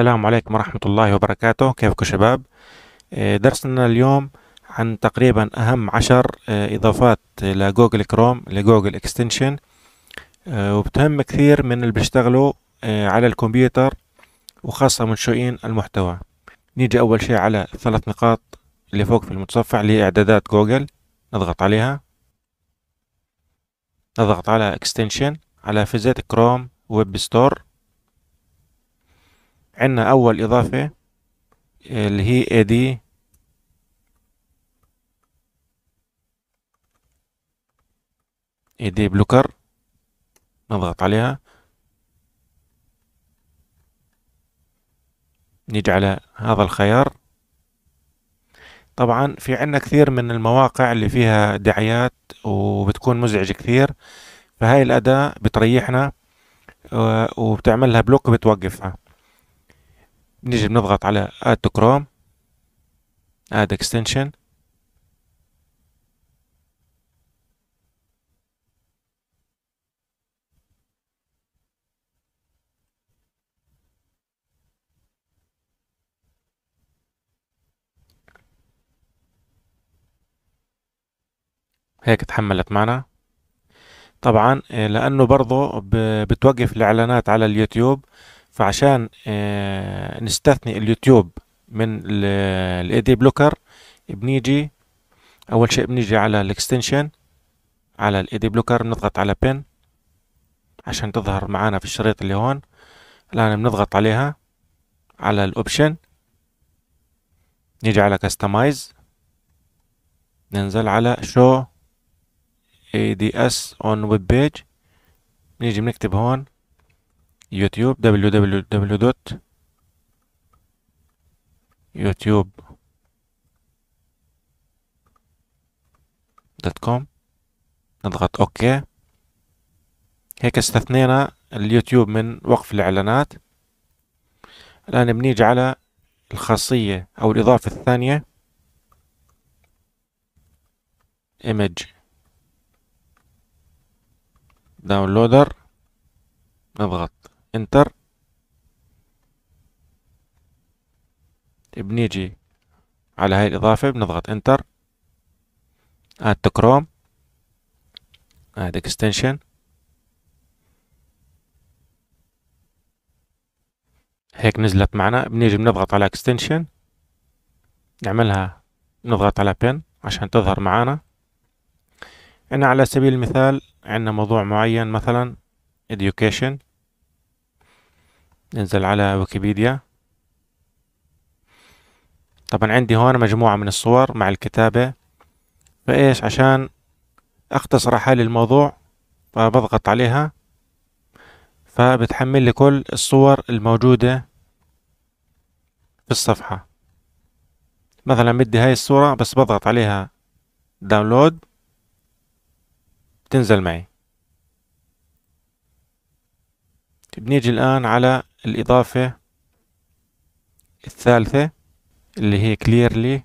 السلام عليكم ورحمة الله وبركاته كيفكم شباب آه، درسنا اليوم عن تقريبا أهم عشر آه، إضافات لجوجل كروم لجوجل اكستنشن وبتهم كثير من اللي بيشتغلوا آه، على الكمبيوتر وخاصة منشئين المحتوى نيجي أول شيء على ثلاث نقاط اللي فوق في المتصفح اللي هي إعدادات جوجل نضغط عليها نضغط على اكستنشن على فيزيت كروم ويب ستور عندنا أول إضافة اللي هي AD AD بلوكر نضغط عليها نيجي على هذا الخيار طبعا في عنا كثير من المواقع اللي فيها دعايات وبتكون مزعجة كثير فهاي الأداة بتريحنا وبتعملها بلوك وبتوقفها بنيجي بنضغط على add to chrome add extension هيك تحملت معنا طبعا آه، لانه برضه بتوقف الاعلانات على اليوتيوب فعشان آه، نستثني اليوتيوب من الاي دي بلوكر بنيجي اول شيء بنيجي على الاكستنشن على الاي دي بلوكر بنضغط على بن عشان تظهر معانا في الشريط اللي هون الان بنضغط عليها على الاوبشن نيجي على كستمايز ننزل على شو اي دي اس اون ويب بيج نيجي بنكتب هون يوتيوب www دوت يوتيوب دوت كوم نضغط اوكي هيك استثنينا اليوتيوب من وقف الاعلانات الان بنيجي على الخاصية او الاضافة الثانية image داونلودر نضغط انتر بنيجي على هاي الإضافة بنضغط انتر اد to اد اكستنشن هيك نزلت معنا بنيجي بنضغط على اكستنشن نعملها نضغط على بن عشان تظهر معنا انا على سبيل المثال عندنا موضوع معين مثلا education ننزل على ويكيبيديا طبعا عندي هون مجموعة من الصور مع الكتابة فإيش عشان أختصر حالي الموضوع فبضغط عليها فبتحمل لي كل الصور الموجودة في الصفحة مثلا بدي هاي الصورة بس بضغط عليها داونلود تنزل معي بنيجي الآن على الإضافة الثالثة اللي هي clearly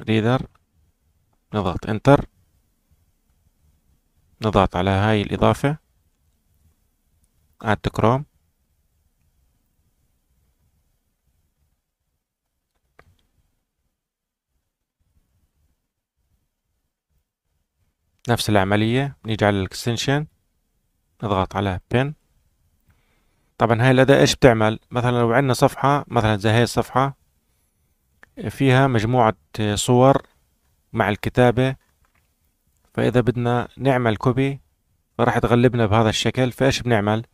reader نضغط enter نضغط على هاي الإضافة add chrome نفس العملية نيجي على الاكستنشن نضغط على بين طبعا هاي الأداة إيش بتعمل مثلا لو عندنا صفحة مثلا زي هاي الصفحة فيها مجموعة صور مع الكتابة فإذا بدنا نعمل كوبي راح تغلبنا بهذا الشكل فإيش بنعمل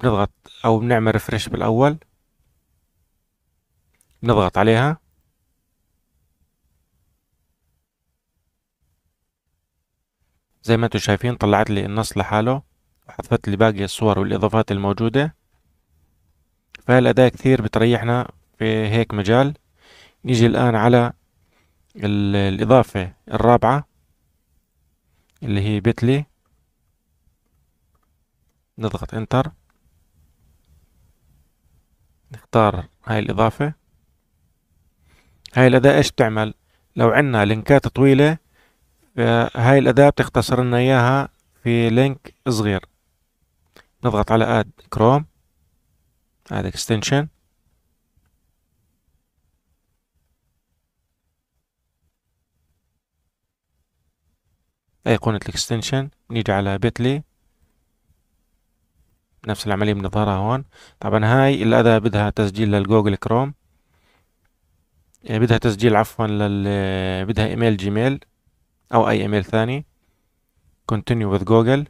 بنضغط أو بنعمل ريفرش بالأول نضغط عليها زي ما انتم شايفين طلعت لي النص لحاله وحذفت لي باقي الصور والاضافات الموجودة فهالاداة كثير بتريحنا في هيك مجال نيجي الان على الاضافة الرابعة اللي هي بتلي نضغط انتر نختار هاي الإضافة هاي الأداة إيش بتعمل لو عنا لينكات طويلة هاي الأداة بتختصر لنا إياها في لينك صغير نضغط على اد كروم اد اكستنشن أيقونة الاكستنشن نيجي على بيتلي نفس العملية بنظهرها هون طبعا هاي الأداة بدها تسجيل للجوجل كروم يعني بدها تسجيل عفوا لل... بدها ايميل جيميل أو أي إيميل ثاني continue with Google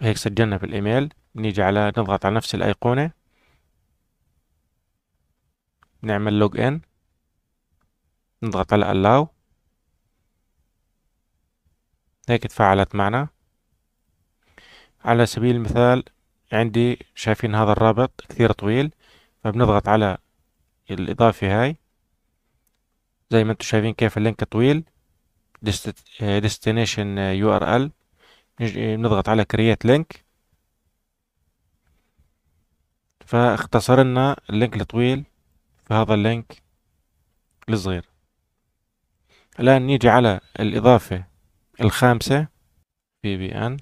هيك سجلنا بالإيميل نيجي على نضغط على نفس الأيقونة نعمل لوج إن نضغط على allow هيك تفاعلت معنا على سبيل المثال عندي شايفين هذا الرابط كثير طويل فبنضغط على الإضافة هاي زي ما انتم شايفين كيف اللينك طويل آه، destination URL آه، بنضغط على create link فاختصر لنا اللينك الطويل في هذا اللينك الصغير الآن نيجي على الإضافة الخامسة بي بي ان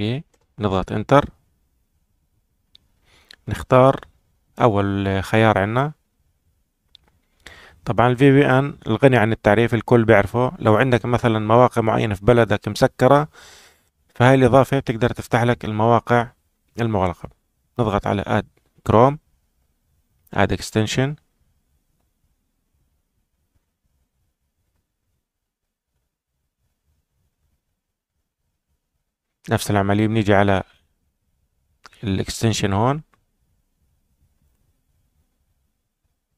ري نضغط انتر نختار اول خيار عنا طبعا الفي بي ان الغني عن التعريف الكل بيعرفه لو عندك مثلا مواقع معينة في بلدك مسكرة فهاي الإضافة بتقدر تفتح لك المواقع المغلقة نضغط على اد كروم اد اكستنشن نفس العملية بنيجي على الاكستنشن هون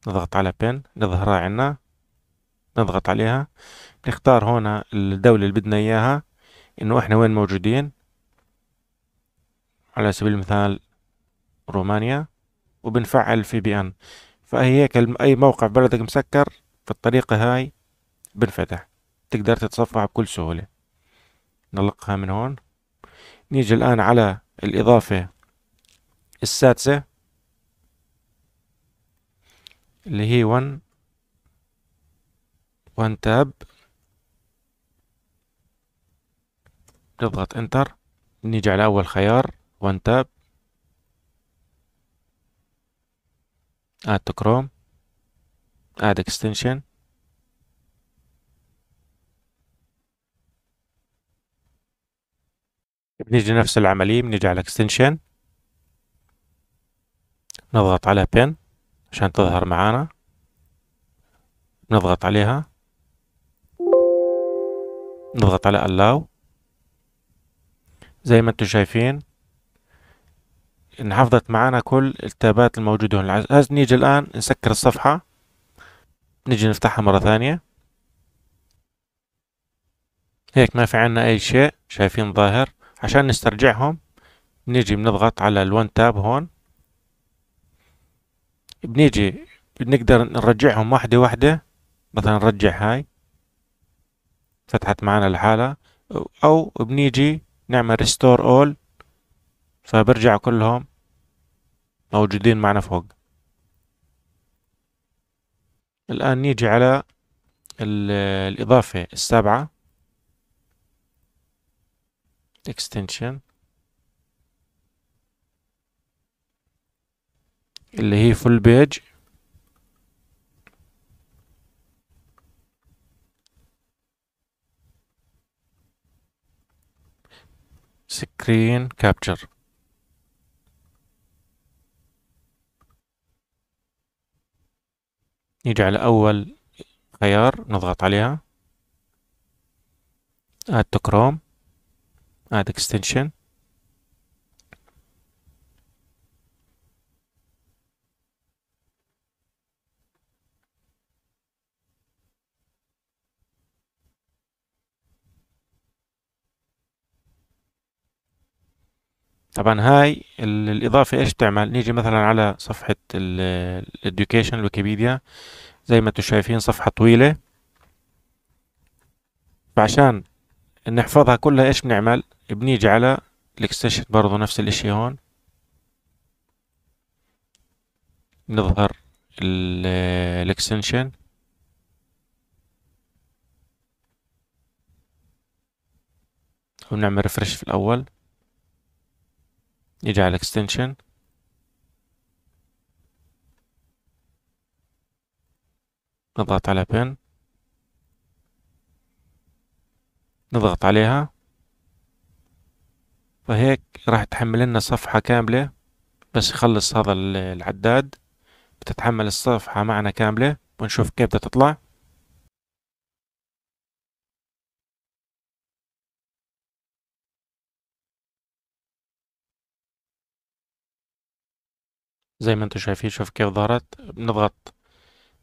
نضغط على بن نظهرها عنا نضغط عليها نختار هون الدولة اللي بدنا إياها إنه إحنا وين موجودين على سبيل المثال رومانيا وبنفعل في بي ان فهي هيك أي موقع بلدك مسكر بالطريقة هاي بنفتح تقدر تتصفح بكل سهولة نلقها من هون نيجي الآن على الإضافة السادسة اللي هي 1 1 تاب نضغط انتر نيجي على اول خيار 1 تاب اد تو كروم اد اكستنشن بنيجي نفس العملية بنيجي على اكستنشن نضغط على بن عشان تظهر معانا نضغط عليها نضغط على allow زي ما انتم شايفين انحفظت معانا كل التابات الموجودة هنا لازم نيجي الآن نسكر الصفحة نيجي نفتحها مرة ثانية هيك ما في عنا أي شيء شايفين ظاهر عشان نسترجعهم بنيجي بنضغط على الون تاب هون بنيجي بنقدر نرجعهم واحدة واحدة مثلا نرجع هاي فتحت معنا لحالها أو بنيجي نعمل ريستور أول فبرجع كلهم موجودين معنا فوق الآن نيجي على الإضافة السابعة اكستنشن اللي هي فول بيج سكرين كابتشر نيجي على أول خيار نضغط عليها آد تو كروم add extension طبعا هاي الإضافة إيش بتعمل نيجي مثلا على صفحة الإديوكيشن ويكيبيديا زي ما انتم شايفين صفحة طويلة فعشان نحفظها كلها إيش بنعمل بنيجي على الاكستشن برضو نفس الاشي هون نظهر الاكستنشن ونعمل ريفرش في الاول نيجي على الاكستنشن نضغط على بن نضغط عليها فهيك راح تحمل لنا صفحة كاملة بس يخلص هذا العداد بتتحمل الصفحة معنا كاملة ونشوف كيف بدها تطلع زي ما انتم شايفين شوف كيف ظهرت بنضغط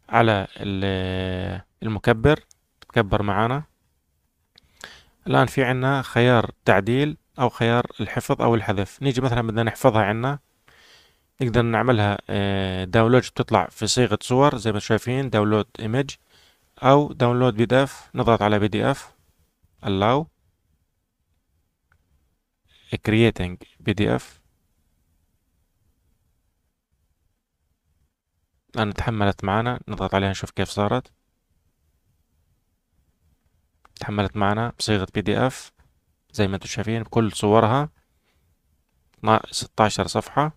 على المكبر تكبر معانا الآن في عنا خيار تعديل أو خيار الحفظ أو الحذف نيجي مثلا بدنا نحفظها عنا نقدر نعملها داونلود آه، بتطلع في صيغة صور زي ما شايفين داونلود ايمج أو داونلود بي دي اف نضغط على بي دي اف allow creating اف أنا تحملت معنا نضغط عليها نشوف كيف صارت تحملت معنا بصيغة بي دي اف زي ما انتم شايفين بكل صورها 16 صفحة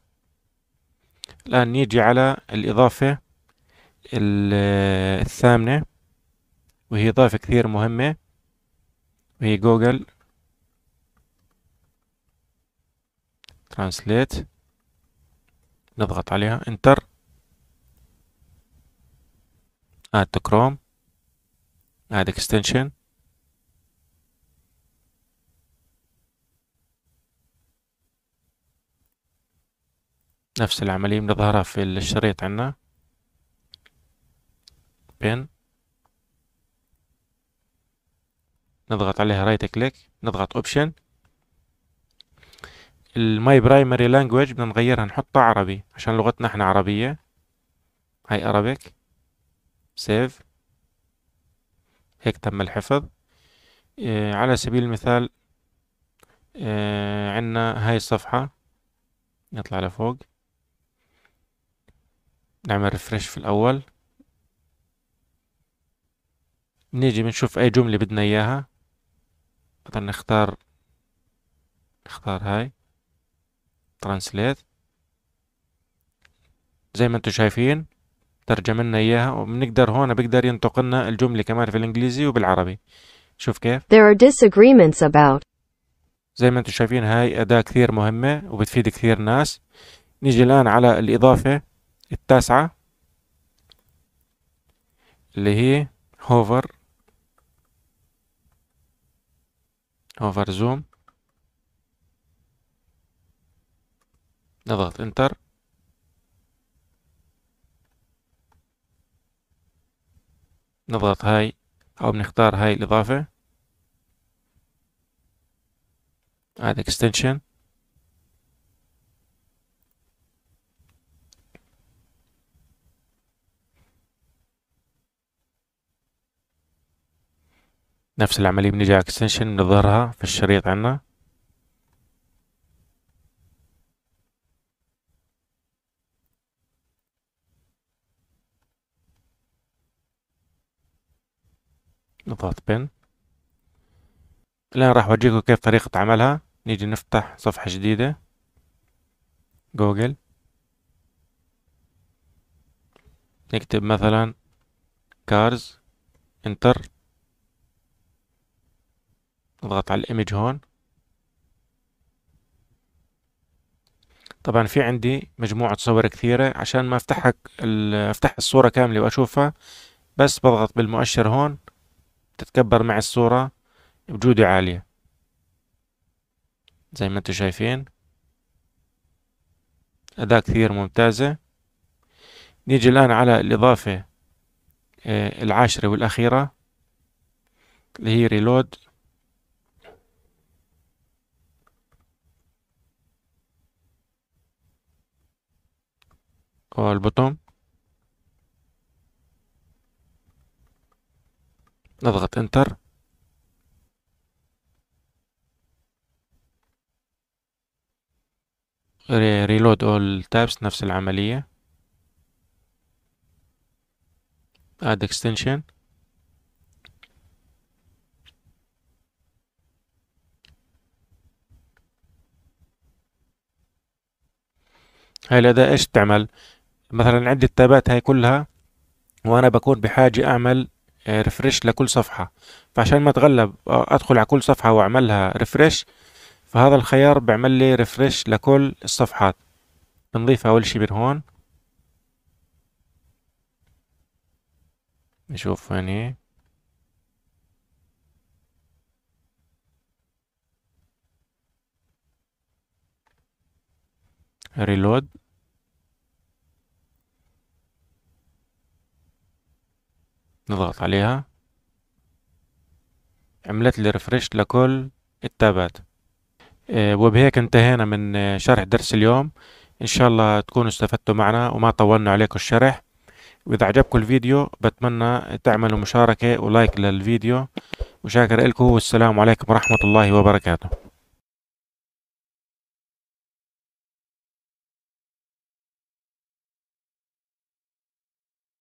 الآن نيجي على الإضافة الثامنة وهي إضافة كثير مهمة وهي جوجل ترانسليت نضغط عليها انتر اد تو كروم اد اكستنشن نفس العملية بنظهرها في الشريط عنا بين نضغط عليها رايت كليك نضغط اوبشن الماي برايمري لانجويج بدنا نغيرها نحطها عربي عشان لغتنا احنا عربية هاي ارابيك سيف هيك تم الحفظ اه على سبيل المثال اه عنا هاي الصفحة نطلع لفوق نعمل ريفرش في الأول نيجي بنشوف أي جملة بدنا إياها مثلا نختار نختار هاي ترانسليت زي ما انتم شايفين ترجم لنا اياها وبنقدر هون بقدر ينطق لنا الجمله كمان في الانجليزي وبالعربي شوف كيف There are disagreements about زي ما انتم شايفين هاي اداه كثير مهمه وبتفيد كثير ناس نيجي الان على الاضافه التاسعة اللي هي هوفر هوفر زوم نضغط انتر نضغط هاي او بنختار هاي الاضافة هذا اكستنشن نفس العملية بنجي على اكستنشن بنظهرها في الشريط عنا نضغط بن الآن راح أوريكم كيف طريقة عملها نيجي نفتح صفحة جديدة جوجل نكتب مثلا كارز انتر نضغط على الايمج هون طبعا في عندي مجموعة صور كثيرة عشان ما افتحك افتح الصورة كاملة واشوفها بس بضغط بالمؤشر هون تتكبر مع الصورة بجودة عالية زي ما انتم شايفين أداة كثير ممتازة نيجي الآن على الإضافة آه، العاشرة والأخيرة اللي هي ريلود or نضغط انتر ريلود اول تابس نفس العملية اد اكستنشن هاي الأداة إيش تعمل مثلا عندي التابات هاي كلها وأنا بكون بحاجة أعمل ريفرش آه، لكل صفحة فعشان ما أتغلب آه، أدخل على كل صفحة وأعملها ريفرش فهذا الخيار بيعمل لي ريفرش لكل الصفحات بنضيف أول شي من هون نشوف هني ريلود نضغط عليها عملت لي ريفرش لكل التابات آه، وبهيك انتهينا من آه، شرح درس اليوم ان شاء الله تكونوا استفدتوا معنا وما طولنا عليكم الشرح واذا عجبكم الفيديو بتمنى تعملوا مشاركة ولايك للفيديو وشاكر لكم والسلام عليكم ورحمة الله وبركاته